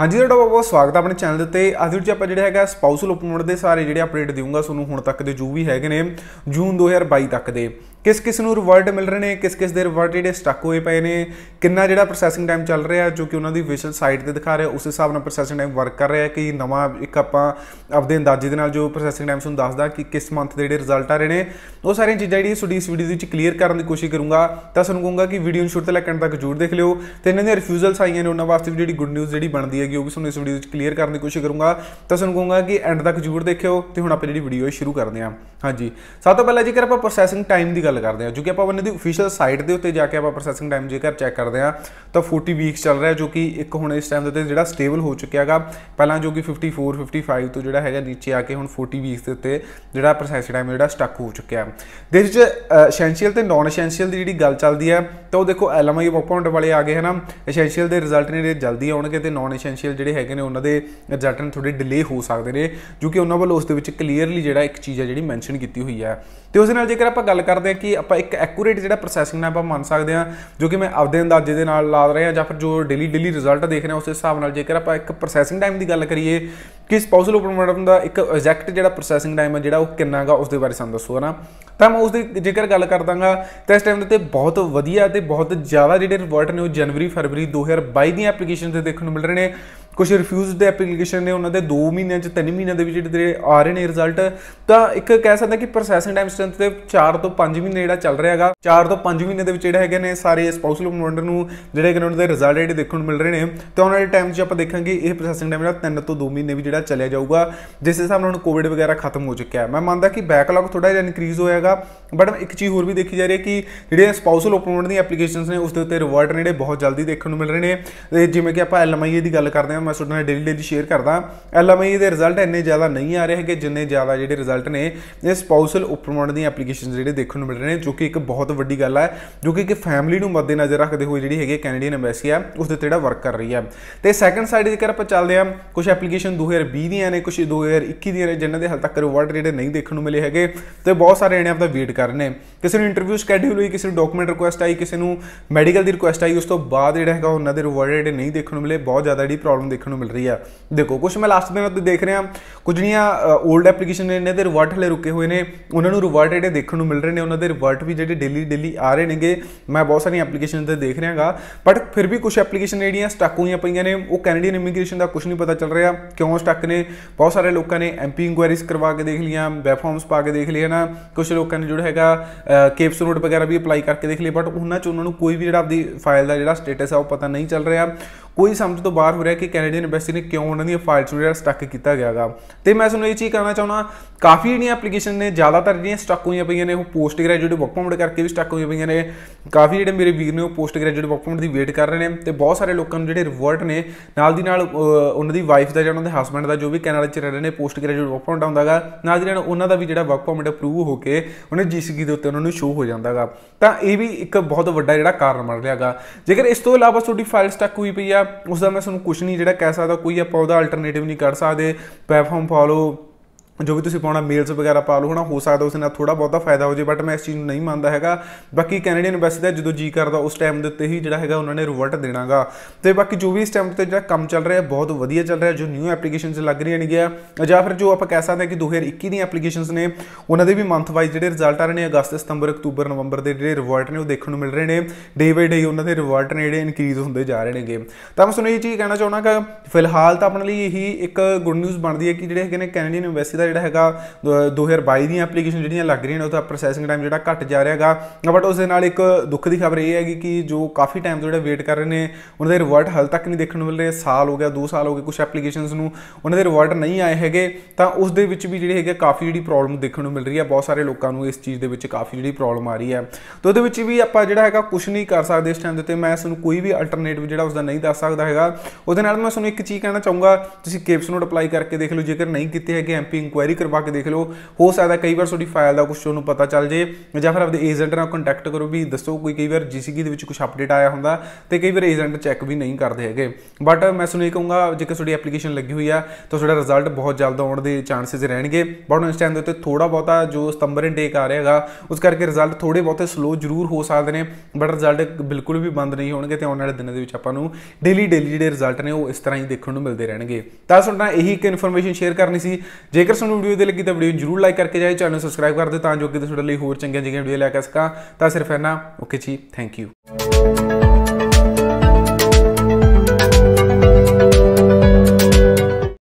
ਹਾਂਜੀ ਤੁਹਾਡਾ ਬਹੁਤ ਬਹੁਤ ਸਵਾਗਤ ਹੈ ਆਪਣੇ ਚੈਨਲ ਦੇ ਉੱਤੇ ਅੱਜ ਵਿੱਚ ਆਪਾਂ ਜਿਹੜਾ ਹੈਗਾ ਸਪਾਊਸਲ ਓਪਨਮੈਂਟ ਦੇ ਸਾਰੇ ਜਿਹੜੇ ਅਪਡੇਟ ਦਿਵਾਂਗਾ ਤੁਹਾਨੂੰ ਹੁਣ ਤੱਕ ਦੇ ਜੋ ਵੀ ਹੈਗੇ ਨੇ ਜੂਨ 2022 ਤੱਕ ਦੇ ਕਿਸ ਕਿਸ ਨੂੰ ਰਿਵਾਰਡ ਮਿਲ ਰਹੇ ਨੇ ਕਿਸ ਕਿਸ ਦੇ ਰਿਵਾਰਡ ਜਿਹੜੇ ਸਟਕ ਹੋਏ ਪਏ ਨੇ ਕਿੰਨਾ ਜਿਹੜਾ ਪ੍ਰੋਸੈਸਿੰਗ ਟਾਈਮ ਚੱਲ ਰਿਹਾ ਜੋ ਕਿ ਉਹਨਾਂ ਦੀ ਵਿਸ਼ਲ ਸਾਈਟ ਤੇ ਦਿਖਾ ਰਿਹਾ ਉਸ ਹਿਸਾਬ ਨਾਲ ਪ੍ਰੋਸੈਸਿੰਗ ਟਾਈਮ ਵਰਕ ਕਰ ਰਿਹਾ ਕਿ ਨਵਾਂ ਇੱਕ ਆਪਾਂ ਆਪਦੇ ਅੰਦਾਜ਼ੇ ਦੇ ਨਾਲ ਜੋ ਪ੍ਰੋਸੈਸਿੰਗ ਟਾਈਮ ਤੁਹਾਨੂੰ ਦੱਸਦਾ ਕਿ ਕਿਸ ਮੰਥ ਦੇ ਜਿਹੜੇ ਰਿਜ਼ਲਟ ਆ ਰਹੇ ਨੇ ਉਹ ਸਾਰੀਆਂ ਚੀਜ਼ਾਂ ਜਿਹੜੀ ਤੁਹਾਡੀ ਇਸ ਵੀਡੀਓ ਦੇ ਵਿੱਚ ਕਲੀਅਰ ਕਰਨ ਦੀ ਕੋਸ਼ਿਸ਼ ਕਰੂੰਗਾ ਤਾਂ ਤੁਹਾਨੂੰ ਕਹੂੰਗਾ ਕਿ ਵੀਡੀਓ ਨੂੰ ਸ਼ੁਰੂ ਤੋਂ ਲੈ ਕੇ ਅੰਤ ਤੱਕ ਜ਼ਰੂਰ ਦੇਖ ਲਿਓ ਤੇ ਇਹਨਾਂ ਦੀਆਂ ਰਿਫਿਊਜ਼ਲਸ ਆਈਆਂ ਨੇ ਉਹਨਾਂ ਵਾਸਤੇ ਵੀ ਜਿਹੜੀ ਗੁੱਡ ਨਿਊਜ਼ ਜਿਹੜੀ ਬਣਦੀ ਹੈਗੀ ਉਹ ਵੀ ਤੁਹਾਨੂੰ ਇਸ ਵੀਡੀਓ ਵਿੱਚ ਕਲੀਅਰ ਕਰਨ ਦੀ ਕੋਸ਼ਿਸ਼ ਕਰੂੰਗਾ ਤਾਂ ਸਾਨੂੰ ਕਹੂੰਗਾ ਕਿ ਐਂਡ ਤੱਕ ਜ਼ਰੂਰ ਦੇਖਿਓ ਤੇ ਹੁਣ ਆਪਾਂ ਜਿਹੜੀ ਵੀਡੀਓ ਸ਼ੁਰੂ ਕਰਦੇ ਆ ਹਾਂਜੀ ਸਭ ਤੋਂ ਪਹਿਲਾਂ ਜੇਕਰ ਆਪਾਂ ਪ੍ਰੋਸੈਸਿੰਗ ਟਾਈਮ ਦੀ ਗੱਲ ਗੱਲ ਕਰਦੇ ਹਾਂ ਕਿਉਂਕਿ ਆਪਾਂ ਉਹਨਾਂ ਦੀ ਅਫੀਸ਼ੀਅਲ ਸਾਈਟ ਦੇ ਉੱਤੇ ਜਾ ਕੇ ਆਪਾਂ ਪ੍ਰੋਸੈਸਿੰਗ ਟਾਈਮ ਜੇਕਰ ਚੈੱਕ ਕਰਦੇ ਹਾਂ ਤਾਂ 40 ਵੀਕਸ ਚੱਲ ਰਿਹਾ ਜੋ ਕਿ ਇੱਕ ਹੁਣ ਇਸ ਟਾਈਮ ਦੇ ਉੱਤੇ ਜਿਹੜਾ ਸਟੇਬਲ ਹੋ ਚੁੱਕਿਆ ਹੈਗਾ ਪਹਿਲਾਂ ਜੋ ਕਿ 54 55 ਤੋਂ ਜਿਹੜਾ ਹੈਗਾ ਨੀਚੇ ਆ ਕੇ ਹੁਣ 40 ਵੀਕਸ ਦੇ ਉੱਤੇ ਜਿਹੜਾ ਪ੍ਰੋਸੈਸਿੰਗ ਟਾਈਮ ਜਿਹੜਾ ਸਟਕ ਹੋ ਚੁੱਕਿਆ ਦੇ ਵਿੱਚ ਐਸੈਂਸ਼ੀਅਲ ਤੇ ਨਾਨ ਐਸੈਂਸ਼ੀਅਲ ਦੀ ਜਿਹੜੀ ਗੱਲ ਚੱਲਦੀ ਹੈ ਤਾਂ ਉਹ ਦੇਖੋ ਐਲਐਮਆਈ ਵਰਕਪੁਆਇੰਟ ਵਾਲੇ ਆ ਗਏ ਹਨਾ ਐਸੈਂਸ਼ੀਅਲ ਦੇ ਰਿਜ਼ਲਟ ਨੇ ਜਿਹੜੇ ਜਲਦੀ ਆਉਣਗੇ ਤੇ ਨਾਨ ਐਸੈਂਸ਼ੀਅਲ ਜਿਹੜੇ ਹੈਗੇ ਨੇ ਉਹਨਾਂ ਦੇ ਰਿਜ਼ਲਟ ਨੇ ਥੋੜੇ ਡਿਲੇ ਹੋ ਸਕਦੇ ਨੇ ਕਿਉਂਕਿ ਉਹਨਾਂ ਵੱਲੋਂ ਉਸ ਦੇ ਵਿੱਚ ਕਲੀਅਰਲੀ ਜਿਹੜਾ ਇੱਕ ਚੀਜ਼ ਹੈ ਜਿਹੜੀ ਮੈਂਸ਼ਨ ਕੀਤੀ ਹੋਈ ਹੈ ਤੇ ਉਸ ਨਾਲ ਜੇਕਰ ਆਪਾਂ ਗੱਲ ਕਰਦੇ ਹਾਂ ਕਿ ਆਪਾਂ ਇੱਕ ਐਕੂਰੇਟ ਜਿਹੜਾ ਪ੍ਰੋਸੈਸਿੰਗ ਨਾਲ ਆਪਾਂ ਮੰਨ ਸਕਦੇ ਹਾਂ ਜੋ ਕਿ ਮੈਂ ਆਪਦੇ ਅੰਦਾਜ਼ੇ ਦੇ ਨਾਲ ਲਾ ਰਹੇ ਹਾਂ ਜਾਂ ਫਿਰ ਜੋ ਡੇਲੀ ਡੇਲੀ ਰਿਜ਼ਲਟ ਦੇਖ ਰਹੇ ਉਸ ਹਿਸਾਬ ਨਾਲ ਜੇਕਰ ਆਪਾਂ ਇੱਕ ਪ੍ਰੋਸੈਸਿੰਗ ਟਾਈਮ ਦੀ ਗੱਲ ਕਰੀਏ ਕਿ ਸਪਾਊਸਲ ਓਪਨ ਮਾਡਲ ਦਾ ਇੱਕ ਐਗਜ਼ੈਕਟ ਜਿਹੜਾ ਪ੍ਰੋਸੈਸਿੰਗ ਟਾਈਮ ਹੈ ਜਿਹੜਾ ਉਹ ਕਿੰਨਾਗਾ ਉਸ ਦੇ ਬਾਰੇ ਸਾਨੂੰ ਦੱਸੋ ਹਨਾ ਤਾਂ ਮੈਂ ਉਸ ਦੀ ਜੇਕਰ ਗੱਲ ਕਰਦਾਗਾ ਤੇ ਇਸ ਟਾਈਮ ਦੇ ਤੇ ਬਹੁਤ ਵਧੀਆ ਤੇ ਬਹੁਤ ਜ਼ਿਆਦਾ ਜਿਹੜੇ ਰਿਵਰਟ ਨੇ ਉਹ ਜਨਵਰੀ ਫਰਵਰੀ 2022 ਦੀਆਂ ਐਪਲੀਕੇਸ਼ਨ ਤੇ ਦੇਖਣ ਨੂੰ ਮਿਲ ਰਹੇ ਨੇ ਕੁਝ ਰਿਫਿਊਜ਼ਡ ਦੇ ਐਪਲੀਕੇਸ਼ਨ ਨੇ ਉਹਨਾਂ ਦੇ 2 ਮਹੀਨਿਆਂ ਚ 3 ਮਹੀਨਿਆਂ ਦੇ ਵਿੱਚ ਜਿਹੜੇ ਆ ਰਹੇ ਨੇ ਰਿਜ਼ਲਟ ਤਾਂ ਇੱਕ ਕਹਿ ਸਕਦਾ ਕਿ ਪ੍ਰੋਸੈਸਿੰਗ ਟਾਈਮ ਸਟੈਂਪ ਤੇ 4 ਤੋਂ 5 ਮਹੀਨੇ ਜਿਹੜਾ ਚੱਲ ਰਿਹਾ ਹੈਗਾ 4 ਤੋਂ 5 ਮਹੀਨੇ ਦੇ ਵਿੱਚ ਜਿਹੜੇ ਹੈਗੇ ਨੇ ਸਾਰੇ ਸਪਾਊਸਲ ਕਨਵੈਂਟਰ ਨੂੰ ਜਿਹੜੇ ਕਿ ਉਹਨਾਂ ਦੇ ਰਿਜ਼ਲਟ ਜਿਹੜੇ ਦੇਖਣ ਨੂੰ ਮਿਲ ਰਹੇ ਨੇ ਤੇ ਉਹਨਾਂ ਦੇ ਟਾਈਮ 'ਚ ਆਪਾਂ ਦੇਖਾਂਗੇ ਇਹ ਪ੍ਰੋਸੈਸਿੰਗ ਟਾਈਮ ਜਿਹੜਾ 3 ਤੋਂ 2 ਮਹੀਨੇ ਵੀ ਜਿਹੜਾ ਚੱਲਿਆ ਜਾਊਗਾ ਜਿਸ ਹਿਸਾਬ ਨਾਲ ਹੁਣ ਕੋਵਿਡ ਵਗੈਰਾ ਖਤਮ ਹੋ ਚੁੱਕਿਆ ਹੈ ਮੈਂ ਮੰਨਦਾ ਕਿ ਬੈਕਲੌਗ ਥੋੜਾ ਜਿਹਾ ਇਨਕਰੀਜ਼ ਹੋਇਆਗਾ ਬਟ ਇੱਕ ਚੀਜ਼ ਹੋਰ ਵੀ ਦੇਖੀ ਜਾ ਰਹੀ ਹੈ ਕਿ ਜਿਹੜੇ ਸਪਾਊਸਲ ਓਪਨਮੈਂਟ ਦੀਆਂ ਐਪਲੀਕੇਸ਼ਨਸ ਨੇ ਉਸ ਦੇ ਉੱਤੇ ਰਿਵਰਟ ਜਿਹੜੇ ਬਹੁਤ ਜਲਦੀ ਦੇਖਣ ਨੂੰ ਮਿਲ ਰਹੇ ਨੇ ਜਿਵੇਂ ਕਿ ਆਪਾਂ ਐਲਐਮਆਈਏ ਦੀ ਗੱਲ ਕਰਦੇ ਹਾਂ ਮੈਂ ਤੁਹਾਡੇ ਨਾਲ ਡੇਲੀ ਡੇਲੀ ਸ਼ੇਅਰ ਕਰਦਾ ਐਲਐਮਆਈ ਦੇ ਰਿਜ਼ਲਟ ਇੰਨੇ ਜ਼ਿਆਦਾ ਨਹੀਂ ਆ ਰਹੇ ਹੈਗੇ ਜਿੰਨੇ ਜ਼ਿਆਦਾ ਜਿਹੜੇ ਰਿਜ਼ਲਟ ਨੇ ਇਸ ਸਪਾਊਸਲ ਉਪਰਮੰਡ ਦੀਆਂ ਐਪਲੀਕੇਸ਼ਨ ਜਿਹੜੇ ਦੇਖਣ ਨੂੰ ਮਿਲ ਰਹੇ ਨੇ ਜੋ ਕਿ ਇੱਕ ਬਹੁਤ ਵੱਡੀ ਗੱਲ ਹੈ ਜੋ ਕਿ ਇੱਕ ਫੈਮਿਲੀ ਨੂੰ ਮੱਦੇ ਨਜ਼ਰ ਰੱਖਦੇ ਹੋਏ ਜਿਹੜੀ ਹੈਗੇ ਕੈਨੇਡੀਅਨ ਐਮਬੈਸੀ ਆ ਉਸ ਦੇ ਜਿਹੜਾ ਵਰਕ ਕਰ ਰਹੀ ਆ ਤੇ ਸੈਕੰਡ ਸਾਈਡ ਜੇਕਰ ਆਪਾਂ ਚੱਲਦੇ ਆ ਕੁਝ ਐਪਲੀਕੇਸ਼ਨ 2020 ਦੀਆਂ ਨੇ ਕੁਝ 2021 ਦੀਆਂ ਨੇ ਜਿਨ੍ਹਾਂ ਦੇ ਹਾਲ ਤੱਕ ਰਿਵਾਰਡ ਜਿਹੜੇ ਨਹੀਂ ਦੇਖਣ ਨੂੰ ਮਿਲੇ ਹੈਗੇ ਤੇ ਬਹੁਤ ਸਾਰੇ ਜਣੇ ਆਪਦਾ ਵੇਟ ਕਰ ਰਹੇ ਨੇ ਕਿਸੇ ਨੂੰ ਇੰਟਰਵਿਊ ਸ਼ੈਡਿਊਲ ਹੋਈ ਕਿਸੇ ਨੂੰ ਡਾਕੂਮੈਂਟ ਰਿਕੁਐਸਟ ਆਈ ਕਿਸੇ ਨੂੰ ਮੈਡੀਕਲ ਦੀ ਰਿਕੁਐਸਟ ਆਈ ਉਸ ਤੋਂ ਬਾਅਦ ਜਿਹੜਾ ਹੈਗਾ ਉਹਨਾਂ ਦੇ ਰਿਵਾਰਡ ਜਿਹੜੇ ਨਹੀਂ ਦੇਖਣ ਨੂੰ ਮਿਲੇ ਬਹੁਤ ਜ਼ਿਆਦਾ ਜਿਹੜੀ ਪ੍ਰੋਬਲਮ ਦੇਖਣ ਨੂੰ ਮਿਲ ਰਹੀ ਆ ਦੇਖੋ ਕੁਝ ਮੈਂ ਲਾਸਟ ਦਿਨਾਂ ਤੋਂ ਦੇਖ ਰਿਹਾ ਕੁਝ ਜਿਹੜੀਆਂ 올ਡ ਐਪਲੀਕੇਸ਼ਨ ਨੇ ਇਹਨਾਂ ਦੇ ਰਿਵਰਟ ਹਲੇ ਰੁਕੇ ਹੋਏ ਨੇ ਉਹਨਾਂ ਨੂੰ ਰਿਵਰਟ ਜਿਹੜੇ ਦੇਖਣ ਨੂੰ ਮਿਲ ਰਹੇ ਨੇ ਉਹਨਾਂ ਦੇ ਰਿਵਰਟ ਵੀ ਜਿਹੜੇ ਡੇਲੀ ਡੇਲੀ ਆ ਰਹੇ ਨੇਗੇ ਮੈਂ ਬਹੁਤ ਸਾਰੀਆਂ ਐਪਲੀਕੇਸ਼ਨ ਤੇ ਦੇਖ ਰਿਹਾਗਾ ਬਟ ਫਿਰ ਵੀ ਕੁਝ ਐਪਲੀਕੇਸ਼ਨ ਜਿਹੜੀਆਂ ਸਟਕ ਹੋਈਆਂ ਪਈਆਂ ਨੇ ਉਹ ਕੈਨੇਡੀਅਨ ਇਮੀਗ੍ਰੇਸ਼ਨ ਦਾ ਕੁਝ ਨਹੀਂ ਪਤਾ ਚੱਲ ਰਿਹਾ ਕਿਉਂ ਸਟਕ ਨੇ ਬਹੁਤ ਸਾਰੇ ਲੋਕਾਂ ਨੇ ਐਮਪੀ ਇਨਕੁਆਇਰੀਸ ਕਰਵਾ ਕੇ ਦੇਖ ਲਈਆਂ ਵੈਬ ਫਾਰਮਸ ਪਾ ਕੇ ਦੇਖ ਲਿਆ ਨਾ ਕੁਝ ਲੋਕਾਂ ਨੇ ਜਿਹੜਾ ਹੈਗਾ ਕੇਪਸ ਰੋਡ ਵਗੈਰਾ ਵੀ ਅਪਲਾਈ ਕਰਕੇ ਦੇਖ ਲਈ ਬਟ ਉਹਨਾਂ ਚ ਉਹਨਾਂ ਨੂੰ ਕੋਈ ਵੀ ਜਿਹੜਾ ਆਪਦੀ ਫਾਈਲ ਦਾ ਜਿਹੜਾ ਸਟੇਟਸ ਆ ਉਹ ਪਤਾ ਨਹੀਂ ਚੱਲ ਰਿਹਾ ਕੋਈ ਸਮਝ ਤੋਂ ਬਾਹਰ ਹੋ ਰਿਹਾ ਕਿ ਕੈਨੇਡੀਅਨ ਐਮਬੈਸੀ ਨੇ ਕਿਉਂ ਉਹਨਾਂ ਦੀਆਂ ਫਾਈਲਸ ਜਿਹੜਾ ਸਟੱਕ ਕੀਤਾ ਗਿਆਗਾ ਤੇ ਮੈਂ ਤੁਹਾਨੂੰ ਇਹ ਚੀਜ਼ ਕਹਿਣਾ ਚਾਹੁੰਦਾ ਕਾਫੀ ਜਿਹੜੀਆਂ ਐਪਲੀਕੇਸ਼ਨ ਨੇ ਜ਼ਿਆਦਾਤਰ ਜਿਹੜੀਆਂ ਸਟੱਕ ਹੋਈਆਂ ਪਈਆਂ ਨੇ ਉਹ ਪੋਸਟ ਗ੍ਰੈਜੂਏਟ ਵਰਕ ਪਰਮਿਟ ਕਰਕੇ ਵੀ ਸਟੱਕ ਹੋਈਆਂ ਪਈਆਂ ਨੇ ਕਾਫੀ ਜਿਹੜੇ ਮੇਰੇ ਵੀਰ ਨੇ ਉਹ ਪੋਸਟ ਗ੍ਰੈਜੂਏਟ ਵਰਕ ਪਰਮਿਟ ਦੀ ਵੇਟ ਕਰ ਰਹੇ ਨੇ ਤੇ ਬਹੁਤ ਸਾਰੇ ਲੋਕਾਂ ਨੂੰ ਜਿਹੜੇ ਰਿਵਰਟ ਨੇ ਨਾਲ ਦੀ ਨਾਲ ਉਹਨਾਂ ਦੀ ਵਾਈਫ ਦਾ ਜਾਂ ਉਹਨਾਂ ਦੇ ਹਸਬੰਡ ਦਾ ਜੋ ਵੀ ਕੈਨੇਡਾ 'ਚ ਰਹਿ ਰਹੇ ਨੇ ਪੋਸਟ ਗ੍ਰੈਜੂਏਟ ਵਰਕ ਪਰਮਿਟ ਆਉਂਦਾਗਾ ਨਾਲ ਦੀ ਨਾਲ ਉਹਨਾਂ ਦਾ ਵੀ ਜਿਹੜਾ ਵਰਕ ਪਰਮਿਟ ਅਪਰੂਵ ਹੋ ਕੇ ਉਹਨੇ ਜੀਸੀਕੀ ਦੇ ਉੱਤੇ ਉਹਨਾਂ ਨੂੰ ਸ਼ੋਅ ਹੋ ਜਾਂਦਾਗਾ ਤਾਂ ਇਹ ਵੀ ਇੱਕ ਬਹੁਤ ਵੱਡਾ ਜਿਹੜਾ ਕਾਰਨ ਬਣ ਰਿਹਾਗਾ ਜੇਕਰ ਇਸ ਤੋਂ ਇਲਾਵਾ ਤੁਹਾਡੀ ਫਾਈਲ ਸਟੱਕ ਹੋਈ ਪਈ ਆ ਉਸ ਦਾ ਮੈਂ ਤੁਹਾਨੂੰ ਕੁਝ ਨਹੀਂ ਜਿਹੜਾ ਕਹਿ ਸਕਦਾ ਕੋਈ ਆਪਾਂ ਉਹਦਾ ਅਲਟਰਨੇਟਿਵ ਨਹੀਂ ਕਰ ਸਕਦੇ ਪਲੇਟਫਾਰਮ ਫਾਲੋ ਜੋ ਵੀ ਤੁਸੀਂ ਪਾਉਣਾ ਮੇਲਸ ਵਗੈਰਾ ਪਾ ਲਓ ਹਨਾ ਹੋ ਸਕਦਾ ਉਸ ਨਾਲ ਥੋੜਾ ਬਹੁਤਾ ਫਾਇਦਾ ਹੋ ਜੇ ਬਟ ਮੈਂ ਇਸ ਚੀਜ਼ ਨੂੰ ਨਹੀਂ ਮੰਨਦਾ ਹੈਗਾ ਬਾਕੀ ਕੈਨੇਡੀਅਨ ਐਮਬੈਸੀ ਦਾ ਜਦੋਂ ਜੀ ਕਰਦਾ ਉਸ ਟਾਈਮ ਦੇ ਉੱਤੇ ਹੀ ਜਿਹੜਾ ਹੈਗਾ ਉਹਨਾਂ ਨੇ ਰਿਵਰਟ ਦੇਣਾਗਾ ਤੇ ਬਾਕੀ ਜੋ ਵੀ ਇਸ ਟਾਈਮ ਤੇ ਜਿਹੜਾ ਕੰਮ ਚੱਲ ਰਿਹਾ ਬਹੁਤ ਵਧੀਆ ਚੱਲ ਰਿਹਾ ਜੋ ਨਿਊ ਐਪਲੀਕੇਸ਼ਨਸ ਲੱਗ ਰਹੀਆਂ ਨੇਗੀਆਂ ਜਾਂ ਫਿਰ ਜੋ ਆਪਾਂ ਕਹਿ ਸਕਦੇ ਹਾਂ ਕਿ 2021 ਦੀਆਂ ਐਪਲੀਕੇਸ਼ਨਸ ਨੇ ਉਹਨਾਂ ਦੇ ਵੀ ਮੰਥ ਵਾਈਜ਼ ਜਿਹੜੇ ਰਿਜ਼ਲਟ ਆ ਰਹੇ ਨੇ ਅਗਸਤ ਸਤੰਬਰ ਅਕਤੂਬਰ ਨਵੰਬਰ ਦੇ ਜਿਹੜੇ ਰਿਵਰਟ ਨੇ ਉਹ ਦੇਖਣ ਨੂੰ ਮਿਲ ਰਹੇ ਨੇ ਡੇ ਬਾਈ ਡੇ ਉਹਨਾਂ ਦੇ ਰਿਵਰਟ ਨੇ ਜਿਹੜੇ ਇਨਕਰੀਜ਼ ਹੁੰਦੇ ਜਾ ਰਹੇ ਨੇਗੇ ਤਾਂ ਮੈਂ ਤੁਹਾਨੂੰ ਇਹ ਚੀਜ਼ ਕਹਿਣਾ ਚਾਹੁੰਦਾ ਕਿ ਫਿਲਹਾਲ ਤਾਂ ਆਪਣੇ ਲਈ ਇਹੀ ਇੱਕ ਗੁੱਡ ਨਿਊਜ਼ ਬਣਦੀ ਹੈ ਕਿ ਜਿਹੜੇ ਹੈਗੇ ਨੇ ਕੈਨੇਡੀਅਨ ਐਮਬੈਸੀ ਦਾ ਜਿਹੜਾ ਹੈਗਾ 2022 ਦੀਆਂ ਐਪਲੀਕੇਸ਼ਨ ਜਿਹੜੀਆਂ ਲੱਗ ਰਹੀਆਂ ਨੇ ਉਹਦਾ ਪ੍ਰੋਸੈਸਿੰਗ ਟਾਈਮ ਜਿਹੜਾ ਘਟ ਜਾ ਰਿਹਾ ਹੈਗਾ ਬਟ ਉਸ ਦੇ ਨਾਲ ਇੱਕ ਦੁੱਖ ਦੀ ਖਬਰ ਇਹ ਹੈਗੀ ਕਿ ਜੋ ਕਾਫੀ ਟਾਈਮ ਤੋਂ ਜਿਹੜਾ ਵੇਟ ਕਰ ਰਹੇ ਨੇ ਉਹਨਾਂ ਦੇ ਰਿਵਰਟ ਹਾਲ ਤੱਕ ਨਹੀਂ ਦੇਖਣ ਨੂੰ ਮਿਲ ਰਹੇ ਸਾਲ ਹੋ ਗਿਆ 2 ਸਾਲ ਹੋ ਗਏ ਕੁਝ ਐਪਲੀਕੇਸ਼ਨਸ ਨੂੰ ਉਹਨਾਂ ਦੇ ਰਿਵਰਟ ਨਹੀਂ ਆਏ ਹੈਗੇ ਤਾਂ ਉਸ ਦੇ ਵਿੱਚ ਵੀ ਜਿਹੜੇ ਹੈਗੇ ਕਾਫੀ ਜਿਹੜੀ ਪ੍ਰੋਬਲਮ ਦੇਖਣ ਨੂੰ ਮਿਲ ਰਹੀ ਹੈ ਬਹੁਤ ਸਾਰੇ ਲੋਕਾਂ ਨੂੰ ਇਸ ਚੀਜ਼ ਦੇ ਵਿੱਚ ਕਾਫੀ ਜਿਹੜੀ ਪ੍ਰੋਬਲਮ ਆ ਰਹੀ ਹੈ ਤਾਂ ਉਹਦੇ ਵਿੱਚ ਵੀ ਆਪਾਂ ਜਿਹੜਾ ਹੈਗਾ ਕੁਝ ਨਹੀਂ ਕਰ ਸਕਦੇ ਇਸ ਟਾਈਮ ਦੇ ਉੱਤੇ ਮੈਂ ਤੁਹਾਨੂੰ ਕੋਈ ਵੀ ਅਲਟਰਨੇਟਿਵ ਜਿਹੜਾ ਦਾ ਨਹੀਂ ਦੱਸ ਸਕਦਾ ਹੈਗਾ ਉਹਦੇ ਨਾਲ ਮੈਂ ਤੁਹਾਨੂੰ ਇੱਕ ਚੀਜ਼ ਕਹਿਣਾ ਚਾਹੂੰਗਾ ਤੁਸੀਂ ਕੇਪਸ ਨੋਟ ਅਪਲਾਈ ਕਰਕੇ ਦੇਖ ਲਓ ਜੇਕਰ ਨਹੀਂ ਕੀਤੇ ਹੈਗੇ ਐਮਪੀ ਕੁਐਰੀ ਕਰਵਾ ਕੇ ਦੇਖ ਲਓ ਹੋ ਸਕਦਾ ਕਈ ਵਾਰ ਤੁਹਾਡੀ ਫਾਈਲ ਦਾ ਕੁਝ ਤੁਹਾਨੂੰ ਪਤਾ ਚੱਲ ਜੇ ਜਾਂ ਫਿਰ ਆਪਦੇ ਏਜੰਟ ਨਾਲ ਕੰਟੈਕਟ ਕਰੋ ਵੀ ਦੱਸੋ ਕੋਈ ਕਈ ਵਾਰ ਜੀਸੀਕੀ ਦੇ ਵਿੱਚ ਕੁਝ ਅਪਡੇਟ ਆਇਆ ਹੁੰਦਾ ਤੇ ਕਈ ਵਾਰ ਏਜੰਟ ਚੈੱਕ ਵੀ ਨਹੀਂ ਕਰਦੇ ਹੈਗੇ ਬਟ ਮੈਂ ਤੁਹਾਨੂੰ ਇਹ ਕਹੂੰਗਾ ਜੇਕਰ ਤੁਹਾਡੀ ਐਪਲੀਕੇਸ਼ਨ ਲੱਗੀ ਹੋਈ ਆ ਤਾਂ ਤੁਹਾਡਾ ਰਿਜ਼ਲਟ ਬਹੁਤ ਜਲਦ ਆਉਣ ਦੇ ਚਾਂਸਸ ਰਹਿਣਗੇ ਬਟ ਉਸ ਟਾਈਮ ਦੇ ਉੱਤੇ ਥੋੜਾ ਬਹੁਤਾ ਜੋ ਸਤੰਬਰ ਇਨਟੇਕ ਆ ਰਿਹਾ ਹੈਗਾ ਉਸ ਕਰਕੇ ਰਿਜ਼ਲਟ ਥੋੜੇ ਬਹੁਤੇ ਸਲੋ ਜ਼ਰੂਰ ਹੋ ਸਕਦੇ ਨੇ ਬਟ ਰਿਜ਼ਲਟ ਬਿਲਕੁਲ ਵੀ ਬੰਦ ਨਹੀਂ ਹੋਣਗੇ ਤੇ ਆਉਣ ਵਾਲੇ ਦਿਨਾਂ ਦੇ ਵਿੱਚ ਆਪਾਂ ਨੂੰ ਡੇਲੀ ਡੇਲੀ ਜਿਹੜੇ ਰਿਜ਼ਲਟ ਨੇ ਉਹ ਇਸ ਤਰ੍ਹਾਂ ਹੀ ਦੇਖਣ ਨੂੰ ਮਿਲਦੇ ਰਹਿਣਗੇ ਤਾਂ ਸੁਣਨਾ ਇਹੀ ਇੱਕ ਇਨਫੋਰਮੇਸ਼ਨ ਸ਼ੇਅਰ ਕਰਨੀ ਸੀ ਜੇਕਰ ਤੁਹਾਨੂੰ ਵੀਡੀਓ ਦੇ ਲੱਗੀ ਤਾਂ ਵੀਡੀਓ ਨੂੰ ਜਰੂਰ ਲਾਈਕ ਕਰਕੇ ਜਾਏ ਚੈਨਲ ਨੂੰ ਸਬਸਕ੍ਰਾਈਬ ਕਰ ਦਿਓ ਤਾਂ ਜੋ ਕਿ ਤੁਹਾਡੇ ਲਈ ਹੋਰ ਚੰਗੀਆਂ ਜਿਹੀਆਂ ਵੀਡੀਓ ਲੈ ਕੇ ਸਕਾਂ ਤਾਂ ਸਿਰਫ ਇਹਨਾਂ ਓਕੇ ਜੀ ਥੈਂਕ ਯੂ